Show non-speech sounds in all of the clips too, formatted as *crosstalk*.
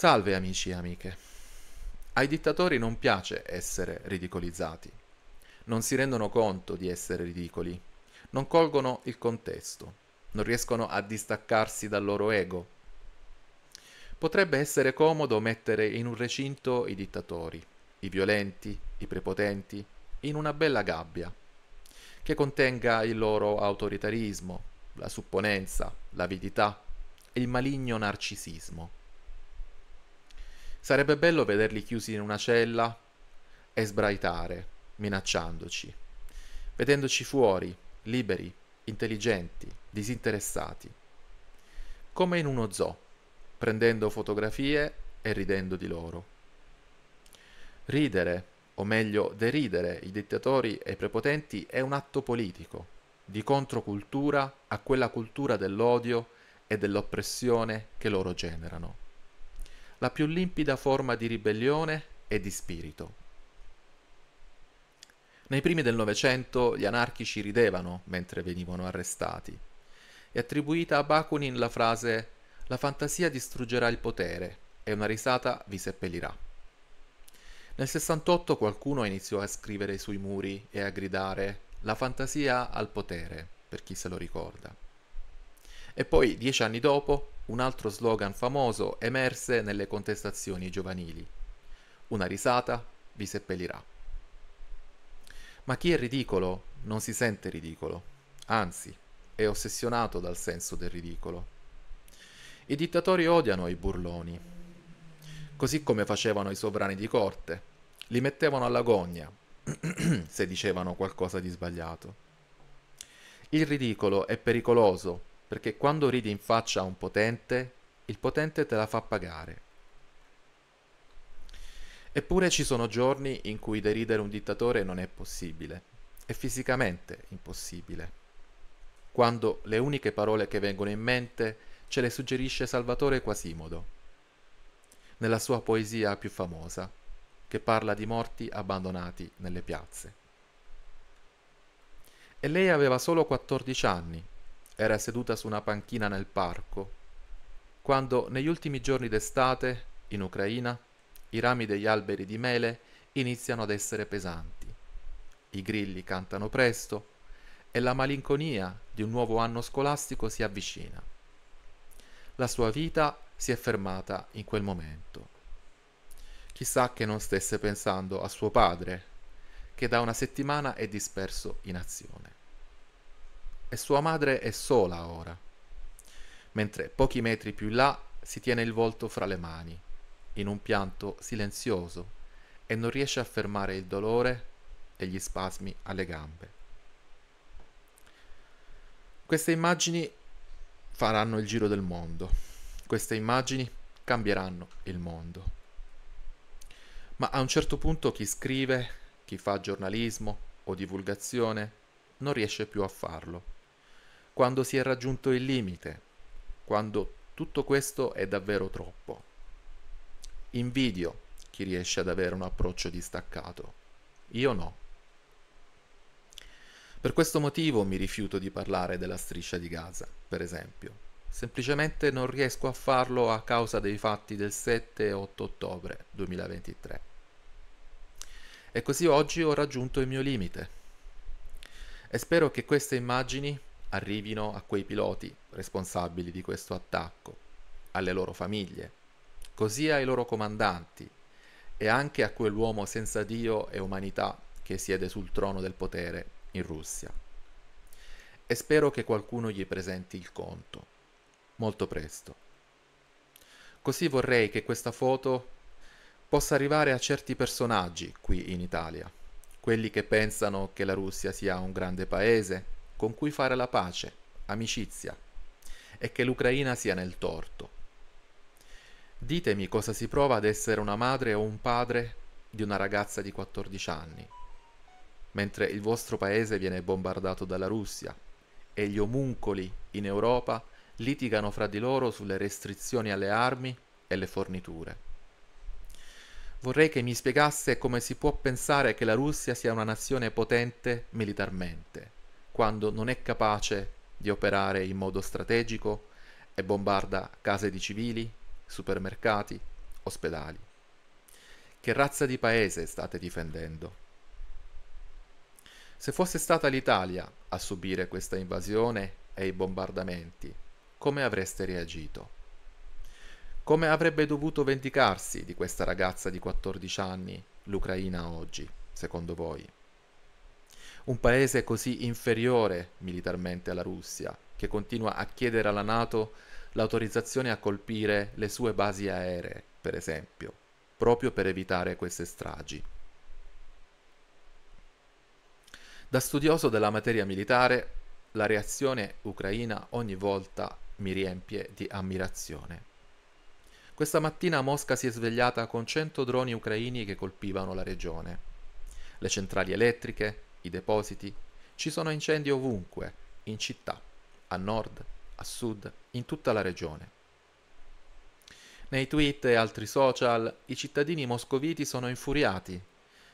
Salve amici e amiche. Ai dittatori non piace essere ridicolizzati. Non si rendono conto di essere ridicoli. Non colgono il contesto. Non riescono a distaccarsi dal loro ego. Potrebbe essere comodo mettere in un recinto i dittatori, i violenti, i prepotenti, in una bella gabbia, che contenga il loro autoritarismo, la supponenza, l'avidità e il maligno narcisismo Sarebbe bello vederli chiusi in una cella e sbraitare, minacciandoci, vedendoci fuori, liberi, intelligenti, disinteressati, come in uno zoo, prendendo fotografie e ridendo di loro. Ridere, o meglio deridere, i dittatori e i prepotenti è un atto politico, di controcultura a quella cultura dell'odio e dell'oppressione che loro generano la più limpida forma di ribellione e di spirito. Nei primi del Novecento gli anarchici ridevano mentre venivano arrestati. È attribuita a Bakunin la frase La fantasia distruggerà il potere e una risata vi seppellirà. Nel 68 qualcuno iniziò a scrivere sui muri e a gridare La fantasia al potere, per chi se lo ricorda. E poi, dieci anni dopo, un altro slogan famoso emerse nelle contestazioni giovanili. Una risata vi seppellirà. Ma chi è ridicolo non si sente ridicolo, anzi è ossessionato dal senso del ridicolo. I dittatori odiano i burloni, così come facevano i sovrani di corte, li mettevano alla gogna *clears throat* se dicevano qualcosa di sbagliato. Il ridicolo è pericoloso perché quando ridi in faccia a un potente, il potente te la fa pagare. Eppure ci sono giorni in cui deridere un dittatore non è possibile, è fisicamente impossibile, quando le uniche parole che vengono in mente ce le suggerisce Salvatore Quasimodo, nella sua poesia più famosa, che parla di morti abbandonati nelle piazze. E lei aveva solo 14 anni era seduta su una panchina nel parco, quando negli ultimi giorni d'estate, in Ucraina, i rami degli alberi di mele iniziano ad essere pesanti. I grilli cantano presto e la malinconia di un nuovo anno scolastico si avvicina. La sua vita si è fermata in quel momento. Chissà che non stesse pensando a suo padre, che da una settimana è disperso in azione e sua madre è sola ora, mentre pochi metri più in là si tiene il volto fra le mani, in un pianto silenzioso, e non riesce a fermare il dolore e gli spasmi alle gambe. Queste immagini faranno il giro del mondo, queste immagini cambieranno il mondo. Ma a un certo punto chi scrive, chi fa giornalismo o divulgazione, non riesce più a farlo quando si è raggiunto il limite, quando tutto questo è davvero troppo. Invidio chi riesce ad avere un approccio distaccato, io no. Per questo motivo mi rifiuto di parlare della striscia di Gaza, per esempio. Semplicemente non riesco a farlo a causa dei fatti del 7 e 8 ottobre 2023. E così oggi ho raggiunto il mio limite. E spero che queste immagini arrivino a quei piloti responsabili di questo attacco, alle loro famiglie, così ai loro comandanti e anche a quell'uomo senza Dio e umanità che siede sul trono del potere in Russia. E spero che qualcuno gli presenti il conto, molto presto. Così vorrei che questa foto possa arrivare a certi personaggi qui in Italia, quelli che pensano che la Russia sia un grande paese, con cui fare la pace, amicizia, e che l'Ucraina sia nel torto. Ditemi cosa si prova ad essere una madre o un padre di una ragazza di 14 anni, mentre il vostro paese viene bombardato dalla Russia e gli omuncoli in Europa litigano fra di loro sulle restrizioni alle armi e le forniture. Vorrei che mi spiegasse come si può pensare che la Russia sia una nazione potente militarmente quando non è capace di operare in modo strategico e bombarda case di civili, supermercati, ospedali. Che razza di paese state difendendo? Se fosse stata l'Italia a subire questa invasione e i bombardamenti, come avreste reagito? Come avrebbe dovuto vendicarsi di questa ragazza di 14 anni, l'Ucraina oggi, secondo voi? Un paese così inferiore militarmente alla Russia, che continua a chiedere alla Nato l'autorizzazione a colpire le sue basi aeree, per esempio, proprio per evitare queste stragi. Da studioso della materia militare, la reazione ucraina ogni volta mi riempie di ammirazione. Questa mattina Mosca si è svegliata con 100 droni ucraini che colpivano la regione. Le centrali elettriche, i depositi, ci sono incendi ovunque, in città, a nord, a sud, in tutta la regione. Nei tweet e altri social i cittadini moscoviti sono infuriati.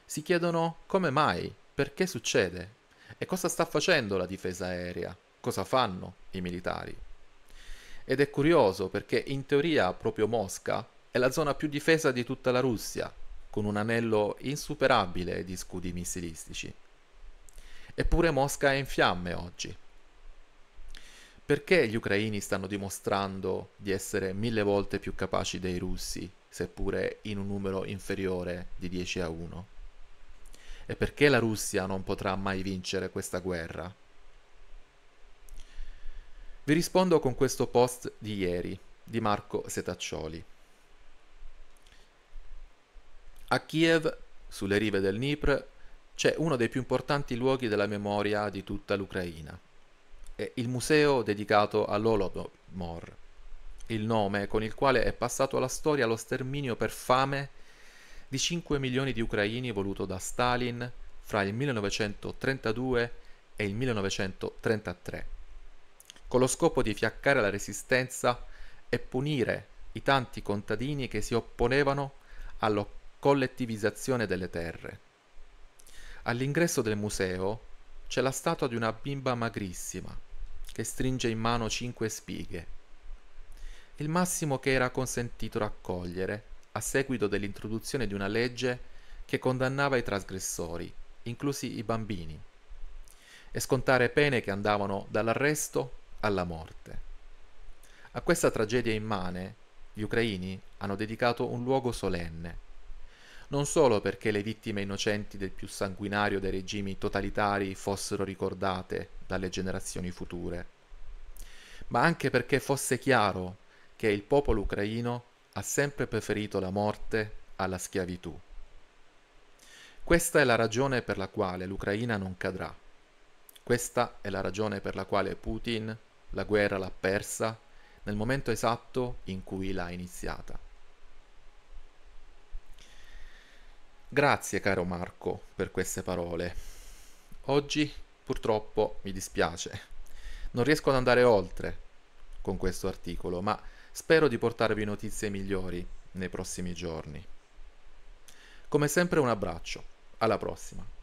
Si chiedono come mai, perché succede e cosa sta facendo la difesa aerea, cosa fanno i militari. Ed è curioso perché in teoria proprio Mosca è la zona più difesa di tutta la Russia, con un anello insuperabile di scudi missilistici. Eppure Mosca è in fiamme oggi. Perché gli ucraini stanno dimostrando di essere mille volte più capaci dei russi, seppure in un numero inferiore di 10 a 1? E perché la Russia non potrà mai vincere questa guerra? Vi rispondo con questo post di ieri di Marco Setaccioli. A Kiev, sulle rive del Dnipro, c'è uno dei più importanti luoghi della memoria di tutta l'Ucraina, è il museo dedicato all'Holodomor, il nome con il quale è passato alla storia lo sterminio per fame di 5 milioni di ucraini voluto da Stalin fra il 1932 e il 1933, con lo scopo di fiaccare la resistenza e punire i tanti contadini che si opponevano alla collettivizzazione delle terre. All'ingresso del museo c'è la statua di una bimba magrissima che stringe in mano cinque spighe, il massimo che era consentito raccogliere a seguito dell'introduzione di una legge che condannava i trasgressori, inclusi i bambini, e scontare pene che andavano dall'arresto alla morte. A questa tragedia immane gli ucraini hanno dedicato un luogo solenne non solo perché le vittime innocenti del più sanguinario dei regimi totalitari fossero ricordate dalle generazioni future, ma anche perché fosse chiaro che il popolo ucraino ha sempre preferito la morte alla schiavitù. Questa è la ragione per la quale l'Ucraina non cadrà. Questa è la ragione per la quale Putin la guerra l'ha persa nel momento esatto in cui l'ha iniziata. Grazie caro Marco per queste parole. Oggi purtroppo mi dispiace. Non riesco ad andare oltre con questo articolo, ma spero di portarvi notizie migliori nei prossimi giorni. Come sempre un abbraccio, alla prossima.